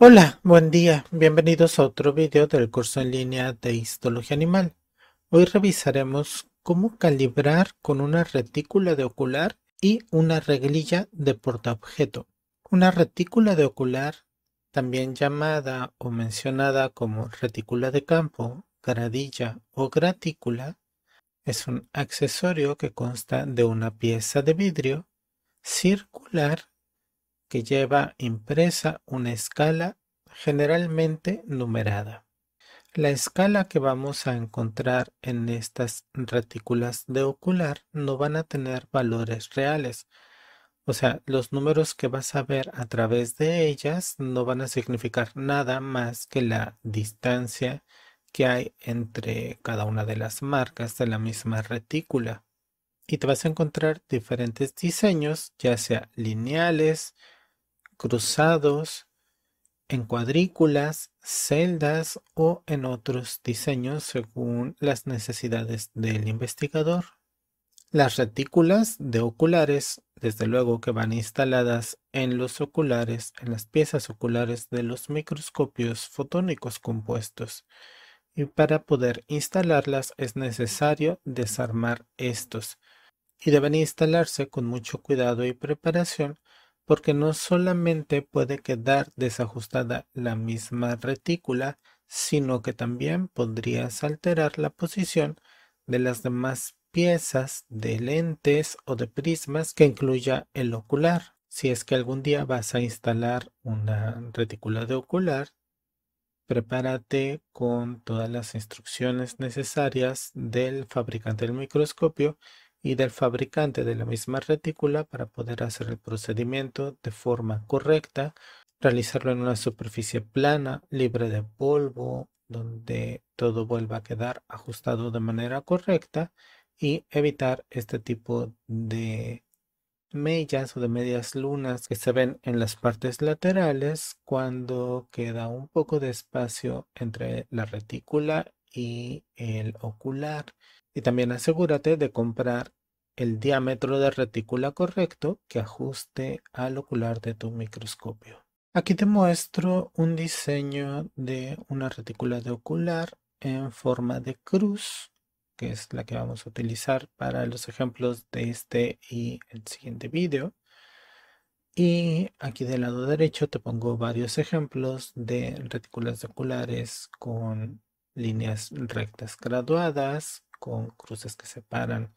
Hola, buen día. Bienvenidos a otro video del curso en línea de Histología Animal. Hoy revisaremos cómo calibrar con una retícula de ocular y una reglilla de portaobjeto. Una retícula de ocular, también llamada o mencionada como retícula de campo, gradilla o gratícula, es un accesorio que consta de una pieza de vidrio circular que lleva impresa una escala generalmente numerada. La escala que vamos a encontrar en estas retículas de ocular no van a tener valores reales. O sea, los números que vas a ver a través de ellas no van a significar nada más que la distancia que hay entre cada una de las marcas de la misma retícula. Y te vas a encontrar diferentes diseños, ya sea lineales, cruzados, en cuadrículas, celdas o en otros diseños según las necesidades del investigador. Las retículas de oculares, desde luego que van instaladas en los oculares, en las piezas oculares de los microscopios fotónicos compuestos. Y para poder instalarlas es necesario desarmar estos. Y deben instalarse con mucho cuidado y preparación porque no solamente puede quedar desajustada la misma retícula, sino que también podrías alterar la posición de las demás piezas de lentes o de prismas que incluya el ocular. Si es que algún día vas a instalar una retícula de ocular, prepárate con todas las instrucciones necesarias del fabricante del microscopio y del fabricante de la misma retícula para poder hacer el procedimiento de forma correcta, realizarlo en una superficie plana, libre de polvo, donde todo vuelva a quedar ajustado de manera correcta y evitar este tipo de mellas o de medias lunas que se ven en las partes laterales cuando queda un poco de espacio entre la retícula y el ocular. Y también asegúrate de comprar el diámetro de retícula correcto que ajuste al ocular de tu microscopio. Aquí te muestro un diseño de una retícula de ocular en forma de cruz, que es la que vamos a utilizar para los ejemplos de este y el siguiente vídeo. Y aquí del lado derecho te pongo varios ejemplos de retículas de oculares con líneas rectas graduadas, con cruces que separan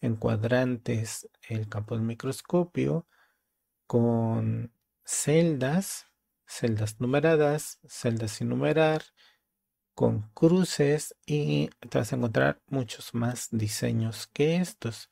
en cuadrantes el campo del microscopio, con celdas, celdas numeradas, celdas sin numerar, con cruces y te vas a encontrar muchos más diseños que estos.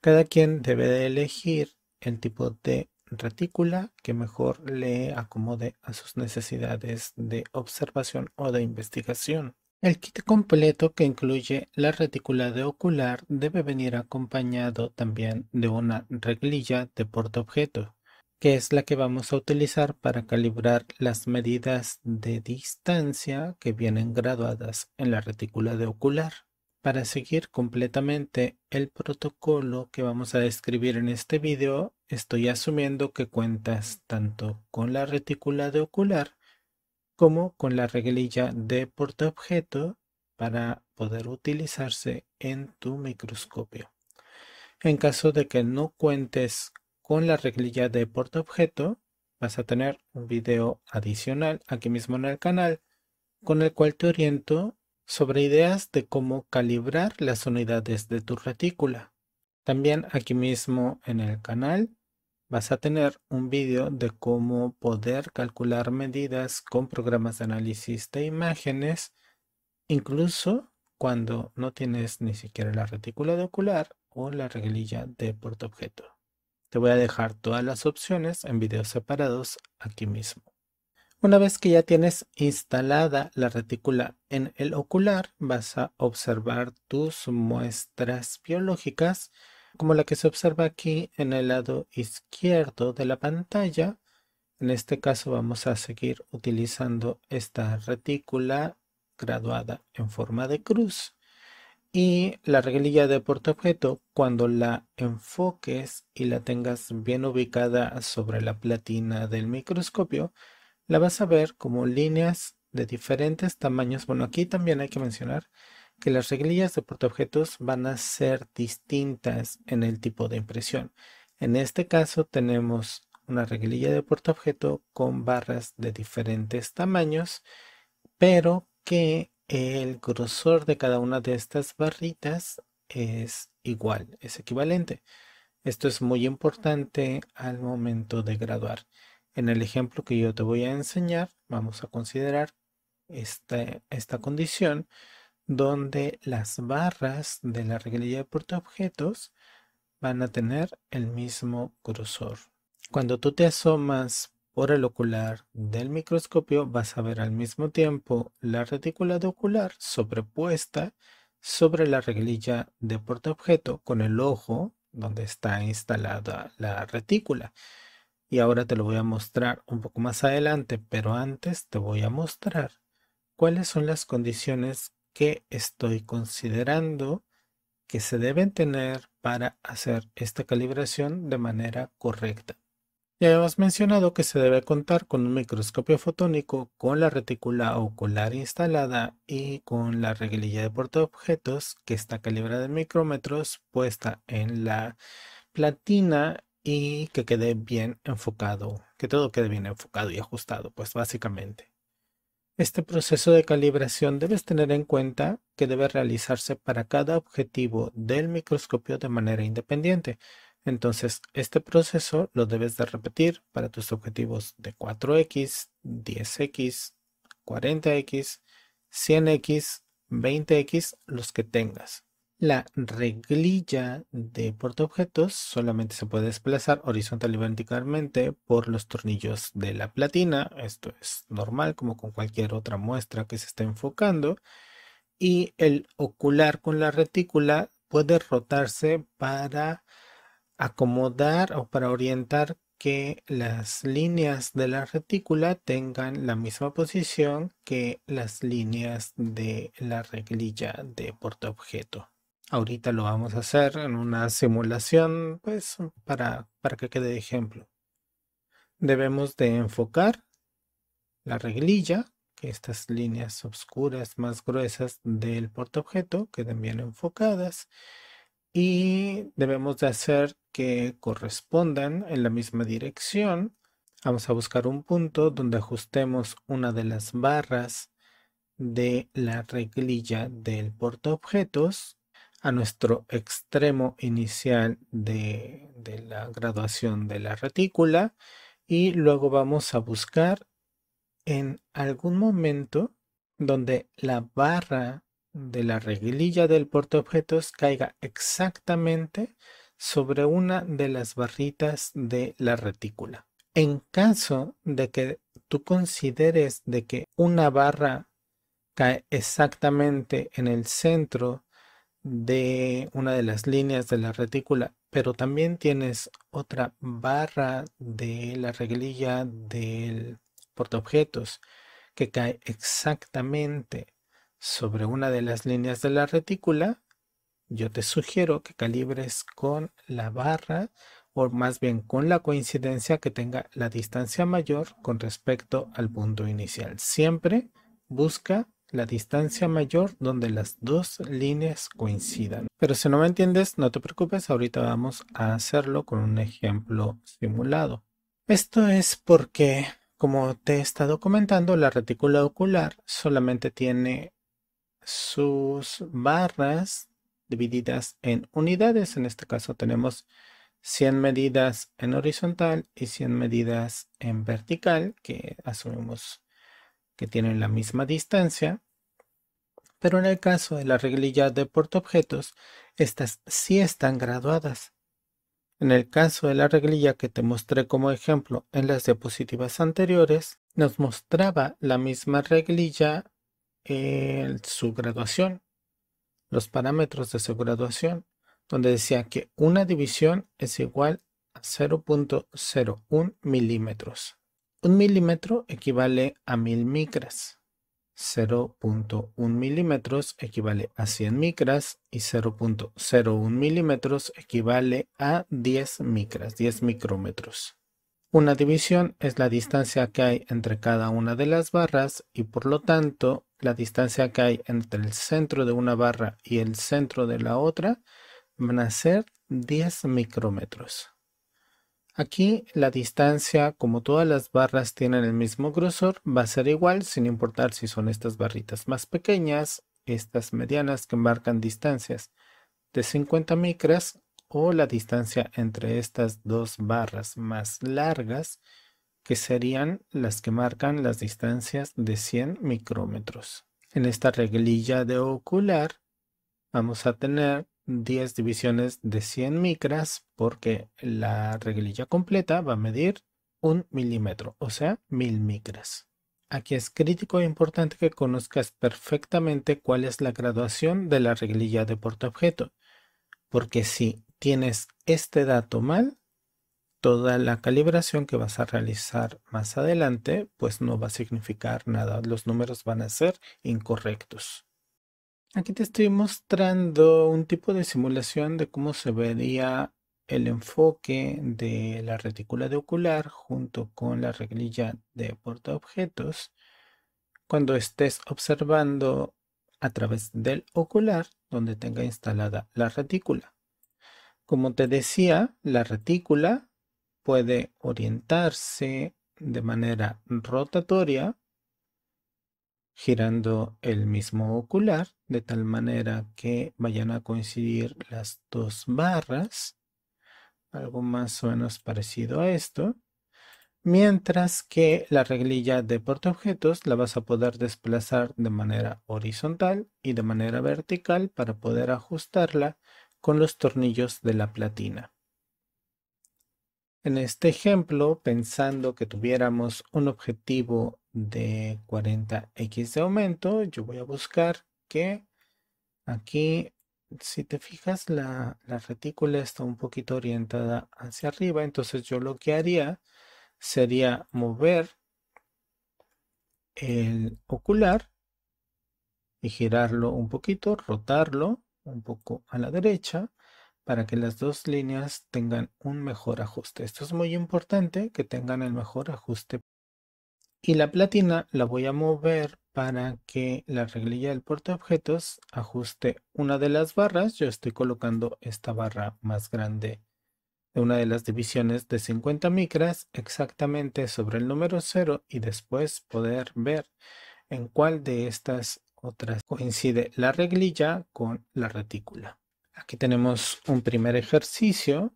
Cada quien debe elegir el tipo de retícula que mejor le acomode a sus necesidades de observación o de investigación. El kit completo que incluye la retícula de ocular debe venir acompañado también de una reglilla de portaobjeto, que es la que vamos a utilizar para calibrar las medidas de distancia que vienen graduadas en la retícula de ocular. Para seguir completamente el protocolo que vamos a describir en este video, estoy asumiendo que cuentas tanto con la retícula de ocular como con la reglilla de portaobjeto para poder utilizarse en tu microscopio. En caso de que no cuentes con la reglilla de portaobjeto, vas a tener un video adicional aquí mismo en el canal con el cual te oriento sobre ideas de cómo calibrar las unidades de tu retícula. También aquí mismo en el canal vas a tener un vídeo de cómo poder calcular medidas con programas de análisis de imágenes, incluso cuando no tienes ni siquiera la retícula de ocular o la reglilla de portaobjeto. Te voy a dejar todas las opciones en videos separados aquí mismo. Una vez que ya tienes instalada la retícula en el ocular, vas a observar tus muestras biológicas como la que se observa aquí en el lado izquierdo de la pantalla. En este caso vamos a seguir utilizando esta retícula graduada en forma de cruz. Y la reglilla de portaobjeto, cuando la enfoques y la tengas bien ubicada sobre la platina del microscopio, la vas a ver como líneas de diferentes tamaños. Bueno, aquí también hay que mencionar que las reglillas de portaobjetos van a ser distintas en el tipo de impresión. En este caso tenemos una reglilla de portaobjeto con barras de diferentes tamaños, pero que el grosor de cada una de estas barritas es igual, es equivalente. Esto es muy importante al momento de graduar. En el ejemplo que yo te voy a enseñar, vamos a considerar esta, esta condición donde las barras de la reglilla de portaobjetos van a tener el mismo grosor. Cuando tú te asomas por el ocular del microscopio vas a ver al mismo tiempo la retícula de ocular sobrepuesta sobre la reglilla de objeto con el ojo donde está instalada la retícula. Y ahora te lo voy a mostrar un poco más adelante, pero antes te voy a mostrar cuáles son las condiciones que estoy considerando que se deben tener para hacer esta calibración de manera correcta. Ya hemos mencionado que se debe contar con un microscopio fotónico, con la retícula ocular instalada y con la reglilla de de objetos que está calibrada en micrómetros puesta en la platina y que quede bien enfocado, que todo quede bien enfocado y ajustado, pues básicamente. Este proceso de calibración debes tener en cuenta que debe realizarse para cada objetivo del microscopio de manera independiente. Entonces, este proceso lo debes de repetir para tus objetivos de 4X, 10X, 40X, 100X, 20X, los que tengas. La reglilla de portaobjetos solamente se puede desplazar horizontal y verticalmente por los tornillos de la platina. Esto es normal como con cualquier otra muestra que se esté enfocando. Y el ocular con la retícula puede rotarse para acomodar o para orientar que las líneas de la retícula tengan la misma posición que las líneas de la reglilla de portaobjetos. Ahorita lo vamos a hacer en una simulación, pues, para, para que quede de ejemplo. Debemos de enfocar la reglilla, que estas líneas oscuras más gruesas del portaobjeto queden bien enfocadas. Y debemos de hacer que correspondan en la misma dirección. Vamos a buscar un punto donde ajustemos una de las barras de la reglilla del portaobjetos a nuestro extremo inicial de, la graduación de la retícula y luego vamos a buscar en algún momento donde la barra de la reglilla del portaobjetos caiga exactamente sobre una de las barritas de la retícula. En caso de que tú consideres de que una barra cae exactamente en el centro de una de las líneas de la retícula, pero también tienes otra barra de la reglilla del portaobjetos que cae exactamente sobre una de las líneas de la retícula, yo te sugiero que calibres con la barra o más bien con la coincidencia que tenga la distancia mayor con respecto al punto inicial. Siempre busca la distancia mayor donde las dos líneas coincidan. Pero si no me entiendes, no te preocupes, ahorita vamos a hacerlo con un ejemplo simulado. Esto es porque, como te he estado comentando, la retícula ocular solamente tiene sus barras divididas en unidades. En este caso tenemos 100 medidas en horizontal y 100 medidas en vertical, que asumimos que tienen la misma distancia, pero en el caso de la reglilla de objetos estas sí están graduadas. En el caso de la reglilla que te mostré como ejemplo en las diapositivas anteriores, nos mostraba la misma reglilla en su graduación, los parámetros de su graduación, donde decía que una división es igual a 0.01 milímetros. Un milímetro equivale a 1000 micras. 0.1 milímetros equivale a 100 micras y 0.01 milímetros equivale a 10 micras, 10 micrómetros. Una división es la distancia que hay entre cada una de las barras y por lo tanto la distancia que hay entre el centro de una barra y el centro de la otra van a ser 10 micrómetros. Aquí la distancia, como todas las barras tienen el mismo grosor, va a ser igual sin importar si son estas barritas más pequeñas, estas medianas que marcan distancias de 50 micras o la distancia entre estas dos barras más largas que serían las que marcan las distancias de 100 micrómetros. En esta reglilla de ocular vamos a tener 10 divisiones de 100 micras porque la reglilla completa va a medir un milímetro, o sea, mil micras. Aquí es crítico e importante que conozcas perfectamente cuál es la graduación de la reglilla de portaobjeto, porque si tienes este dato mal, toda la calibración que vas a realizar más adelante, pues no va a significar nada, los números van a ser incorrectos. Aquí te estoy mostrando un tipo de simulación de cómo se vería el enfoque de la retícula de ocular junto con la reglilla de portaobjetos cuando estés observando a través del ocular donde tenga instalada la retícula. Como te decía, la retícula puede orientarse de manera rotatoria girando el mismo ocular de tal manera que vayan a coincidir las dos barras, algo más o menos parecido a esto, mientras que la reglilla de objetos la vas a poder desplazar de manera horizontal y de manera vertical para poder ajustarla con los tornillos de la platina. En este ejemplo, pensando que tuviéramos un objetivo de 40x de aumento, yo voy a buscar que aquí, si te fijas, la, retícula está un poquito orientada hacia arriba, entonces yo lo que haría sería mover el ocular y girarlo un poquito, rotarlo un poco a la derecha para que las dos líneas tengan un mejor ajuste. Esto es muy importante que tengan el mejor ajuste. Y la platina la voy a mover para que la reglilla del objetos ajuste una de las barras. Yo estoy colocando esta barra más grande de una de las divisiones de 50 micras exactamente sobre el número 0 y después poder ver en cuál de estas otras coincide la reglilla con la retícula. Aquí tenemos un primer ejercicio.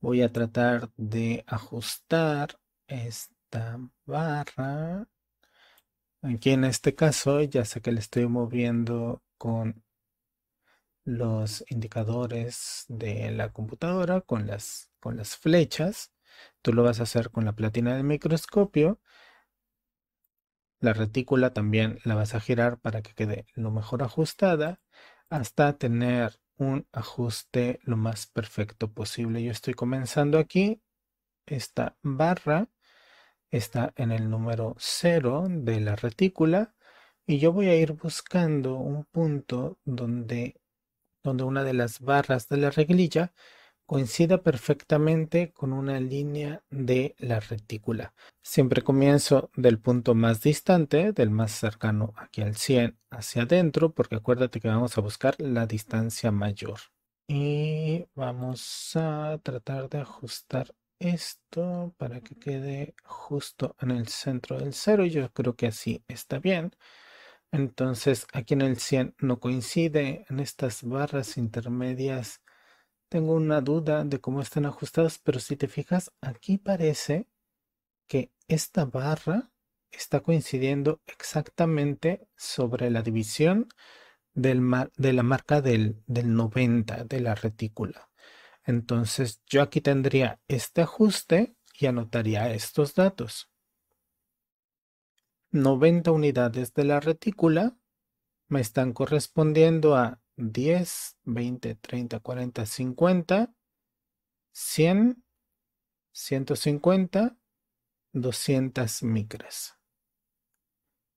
Voy a tratar de ajustar esta barra. Aquí en este caso ya sé que le estoy moviendo con los indicadores de la computadora, con las, con las flechas. Tú lo vas a hacer con la platina del microscopio. La retícula también la vas a girar para que quede lo mejor ajustada hasta tener un ajuste lo más perfecto posible. Yo estoy comenzando aquí. Esta barra está en el número 0 de la retícula y yo voy a ir buscando un punto donde, donde una de las barras de la reglilla coincida perfectamente con una línea de la retícula. Siempre comienzo del punto más distante, del más cercano aquí al 100 hacia adentro, porque acuérdate que vamos a buscar la distancia mayor. Y vamos a tratar de ajustar esto para que quede justo en el centro del cero. Yo creo que así está bien. Entonces aquí en el 100 no coincide, en estas barras intermedias tengo una duda de cómo están ajustadas, pero si te fijas, aquí parece que esta barra está coincidiendo exactamente sobre la división de la marca del, del 90 de la retícula. Entonces yo aquí tendría este ajuste y anotaría estos datos. 90 unidades de la retícula me están correspondiendo a 10, 20, 30, 40, 50, 100, 150, 200 micras.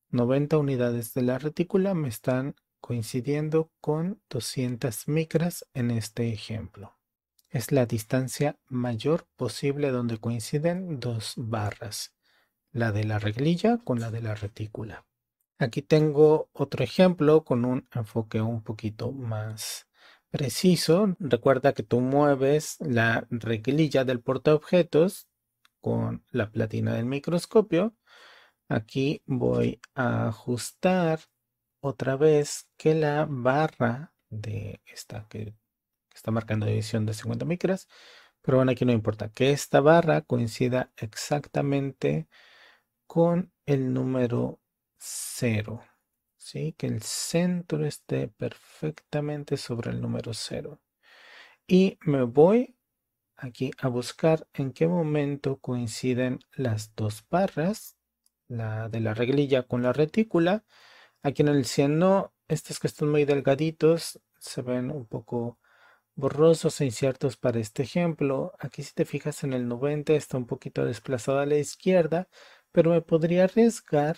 90 unidades de la retícula me están coincidiendo con 200 micras en este ejemplo. Es la distancia mayor posible donde coinciden dos barras, la de la reglilla con la de la retícula. Aquí tengo otro ejemplo con un enfoque un poquito más preciso. Recuerda que tú mueves la reglilla del portaobjetos con la platina del microscopio. Aquí voy a ajustar otra vez que la barra de esta que está marcando división de 50 micras. Pero bueno, aquí no importa que esta barra coincida exactamente con el número 0. ¿sí? Que el centro esté perfectamente sobre el número 0. Y me voy aquí a buscar en qué momento coinciden las dos barras, la de la reglilla con la retícula. Aquí en el no, estos que están muy delgaditos se ven un poco borrosos e inciertos para este ejemplo. Aquí si te fijas en el 90 está un poquito desplazado a la izquierda, pero me podría arriesgar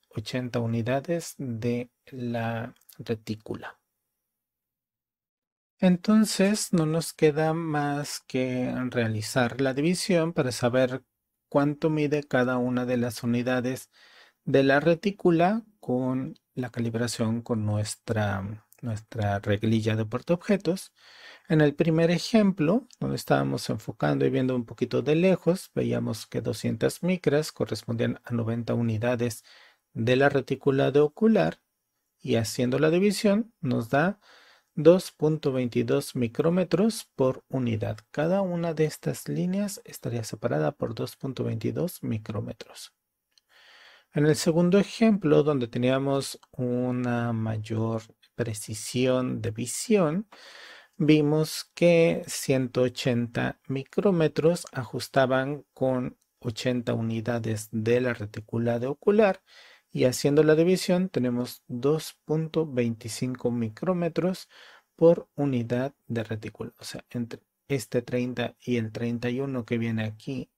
80 unidades de la retícula. Entonces no nos queda más que realizar la división para saber cuánto mide cada una de las unidades de la retícula con la calibración con nuestra, nuestra reglilla de objetos. En el primer ejemplo, donde estábamos enfocando y viendo un poquito de lejos, veíamos que 200 micras correspondían a 90 unidades de la retícula de ocular y haciendo la división nos da 2.22 micrómetros por unidad. Cada una de estas líneas estaría separada por 2.22 micrómetros. En el segundo ejemplo, donde teníamos una mayor precisión de visión, vimos que 180 micrómetros ajustaban con 80 unidades de la retícula de ocular y haciendo la división tenemos 2.25 micrómetros por unidad de retículo. O sea, entre este 30 y el 31 que viene aquí,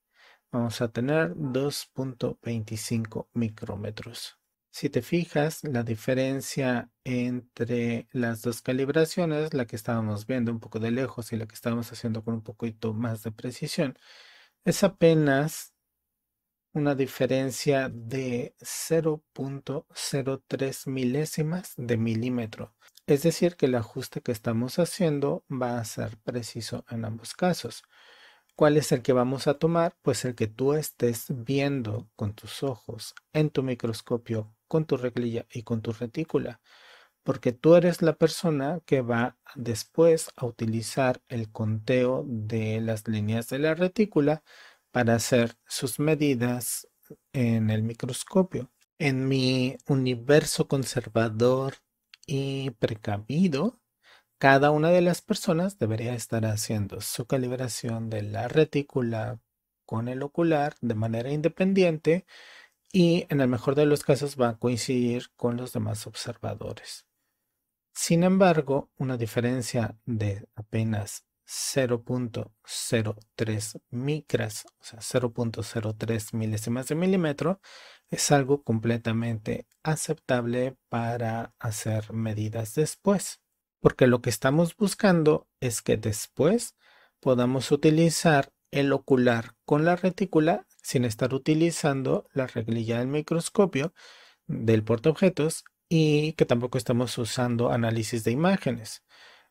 vamos a tener 2.25 micrómetros. Si te fijas, la diferencia entre las dos calibraciones, la que estábamos viendo un poco de lejos y la que estábamos haciendo con un poquito más de precisión, es apenas una diferencia de 0.03 milésimas de milímetro. Es decir, que el ajuste que estamos haciendo va a ser preciso en ambos casos. ¿Cuál es el que vamos a tomar? Pues el que tú estés viendo con tus ojos, en tu microscopio, con tu reglilla y con tu retícula. Porque tú eres la persona que va después a utilizar el conteo de las líneas de la retícula para hacer sus medidas en el microscopio. En mi universo conservador y precavido, cada una de las personas debería estar haciendo su calibración de la retícula con el ocular de manera independiente y en el mejor de los casos va a coincidir con los demás observadores. Sin embargo, una diferencia de apenas 0.03 micras, o sea, 0.03 milésimas de milímetro, es algo completamente aceptable para hacer medidas después, porque lo que estamos buscando es que después podamos utilizar el ocular con la retícula sin estar utilizando la reglilla del microscopio del portaobjetos y que tampoco estamos usando análisis de imágenes.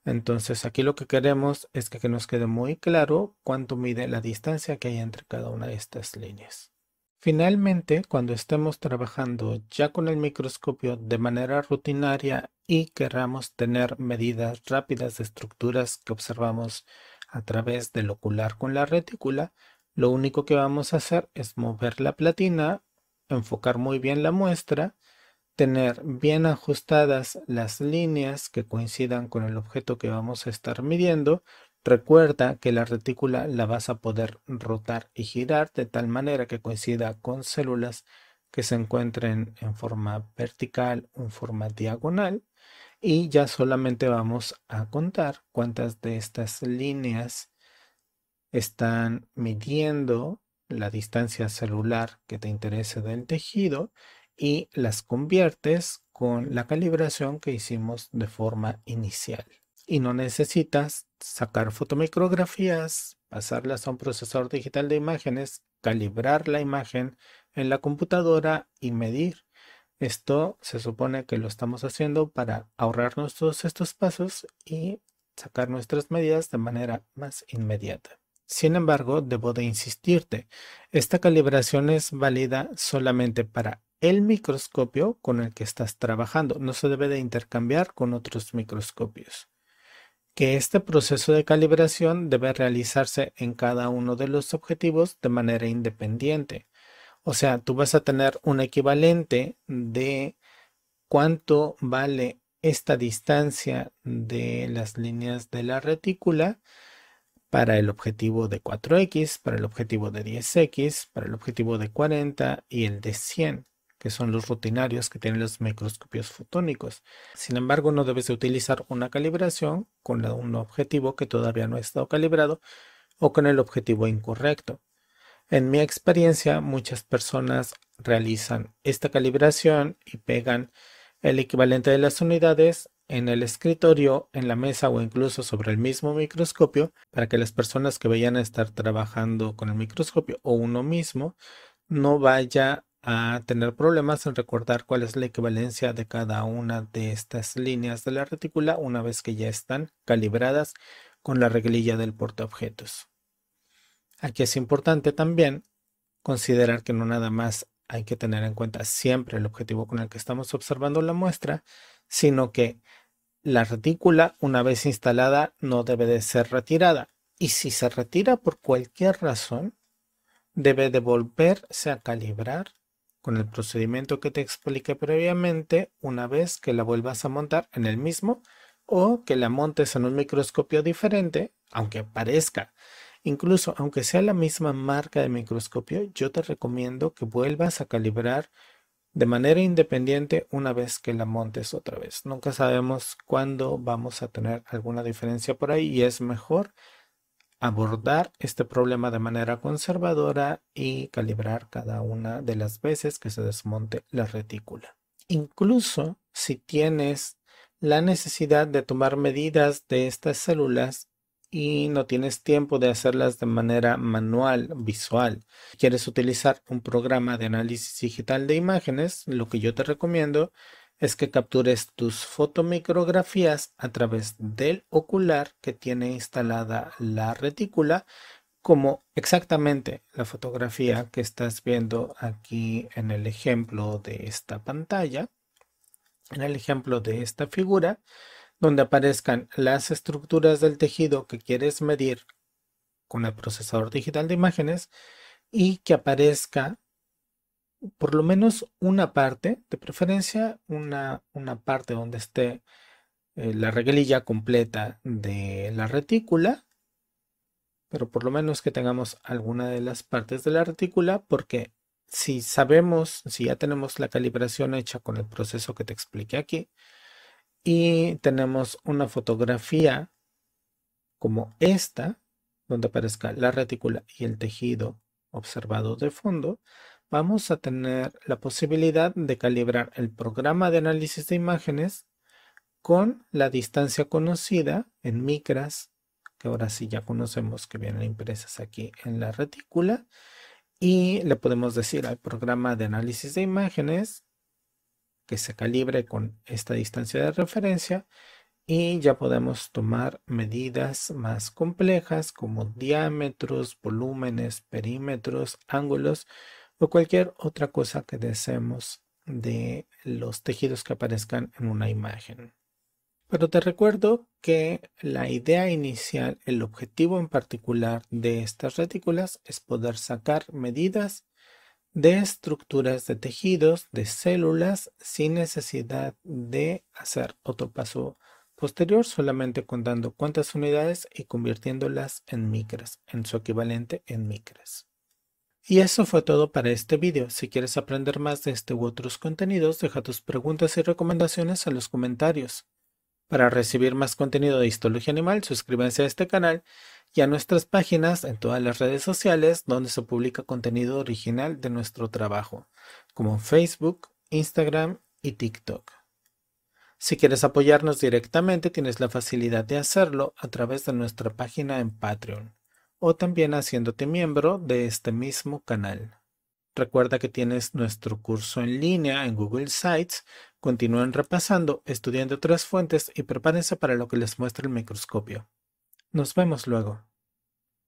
Entonces aquí lo que queremos es que, nos quede muy claro cuánto mide la distancia que hay entre cada una de estas líneas. Finalmente, cuando estemos trabajando ya con el microscopio de manera rutinaria y queramos tener medidas rápidas de estructuras que observamos a través del ocular con la retícula, lo único que vamos a hacer es mover la platina, enfocar muy bien la muestra tener bien ajustadas las líneas que coincidan con el objeto que vamos a estar midiendo. Recuerda que la retícula la vas a poder rotar y girar de tal manera que coincida con células que se encuentren en forma vertical o en forma diagonal. Y ya solamente vamos a contar cuántas de estas líneas están midiendo la distancia celular que te interese del tejido y las conviertes con la calibración que hicimos de forma inicial. Y no necesitas sacar fotomicrografías, pasarlas a un procesador digital de imágenes, calibrar la imagen en la computadora y medir. Esto se supone que lo estamos haciendo para ahorrarnos todos estos pasos y sacar nuestras medidas de manera más inmediata. Sin embargo, debo de insistirte, esta calibración es válida solamente para el microscopio con el que estás trabajando. No se debe de intercambiar con otros microscopios. Que este proceso de calibración debe realizarse en cada uno de los objetivos de manera independiente. O sea, tú vas a tener un equivalente de cuánto vale esta distancia de las líneas de la retícula para el objetivo de 4X, para el objetivo de 10X, para el objetivo de 40 y el de 100 que son los rutinarios que tienen los microscopios fotónicos. Sin embargo, no debes de utilizar una calibración con un objetivo que todavía no ha estado calibrado o con el objetivo incorrecto. En mi experiencia, muchas personas realizan esta calibración y pegan el equivalente de las unidades en el escritorio, en la mesa o incluso sobre el mismo microscopio para que las personas que vayan a estar trabajando con el microscopio o uno mismo no vaya a tener problemas en recordar cuál es la equivalencia de cada una de estas líneas de la retícula una vez que ya están calibradas con la reglilla del portaobjetos. Aquí es importante también considerar que no nada más hay que tener en cuenta siempre el objetivo con el que estamos observando la muestra, sino que la retícula una vez instalada no debe de ser retirada y si se retira por cualquier razón debe de volverse a calibrar con el procedimiento que te expliqué previamente una vez que la vuelvas a montar en el mismo o que la montes en un microscopio diferente, aunque parezca. Incluso aunque sea la misma marca de microscopio, yo te recomiendo que vuelvas a calibrar de manera independiente una vez que la montes otra vez. Nunca sabemos cuándo vamos a tener alguna diferencia por ahí y es mejor abordar este problema de manera conservadora y calibrar cada una de las veces que se desmonte la retícula. Incluso si tienes la necesidad de tomar medidas de estas células y no tienes tiempo de hacerlas de manera manual, visual. Quieres utilizar un programa de análisis digital de imágenes, lo que yo te recomiendo es que captures tus fotomicrografías a través del ocular que tiene instalada la retícula como exactamente la fotografía que estás viendo aquí en el ejemplo de esta pantalla, en el ejemplo de esta figura, donde aparezcan las estructuras del tejido que quieres medir con el procesador digital de imágenes y que aparezca por lo menos una parte, de preferencia una, parte donde esté eh, la reglilla completa de la retícula, pero por lo menos que tengamos alguna de las partes de la retícula, porque si sabemos, si ya tenemos la calibración hecha con el proceso que te expliqué aquí, y tenemos una fotografía como esta, donde aparezca la retícula y el tejido observado de fondo, vamos a tener la posibilidad de calibrar el programa de análisis de imágenes con la distancia conocida en micras, que ahora sí ya conocemos que vienen impresas aquí en la retícula, y le podemos decir al programa de análisis de imágenes que se calibre con esta distancia de referencia y ya podemos tomar medidas más complejas como diámetros, volúmenes, perímetros, ángulos, o cualquier otra cosa que deseemos de los tejidos que aparezcan en una imagen. Pero te recuerdo que la idea inicial, el objetivo en particular de estas retículas es poder sacar medidas de estructuras de tejidos, de células, sin necesidad de hacer otro paso posterior, solamente contando cuántas unidades y convirtiéndolas en micras, en su equivalente en micras. Y eso fue todo para este video. Si quieres aprender más de este u otros contenidos, deja tus preguntas y recomendaciones en los comentarios. Para recibir más contenido de Histología Animal, suscríbanse a este canal y a nuestras páginas en todas las redes sociales donde se publica contenido original de nuestro trabajo, como Facebook, Instagram y TikTok. Si quieres apoyarnos directamente, tienes la facilidad de hacerlo a través de nuestra página en Patreon o también haciéndote miembro de este mismo canal. Recuerda que tienes nuestro curso en línea en Google Sites. Continúen repasando, estudiando otras fuentes y prepárense para lo que les muestra el microscopio. Nos vemos luego.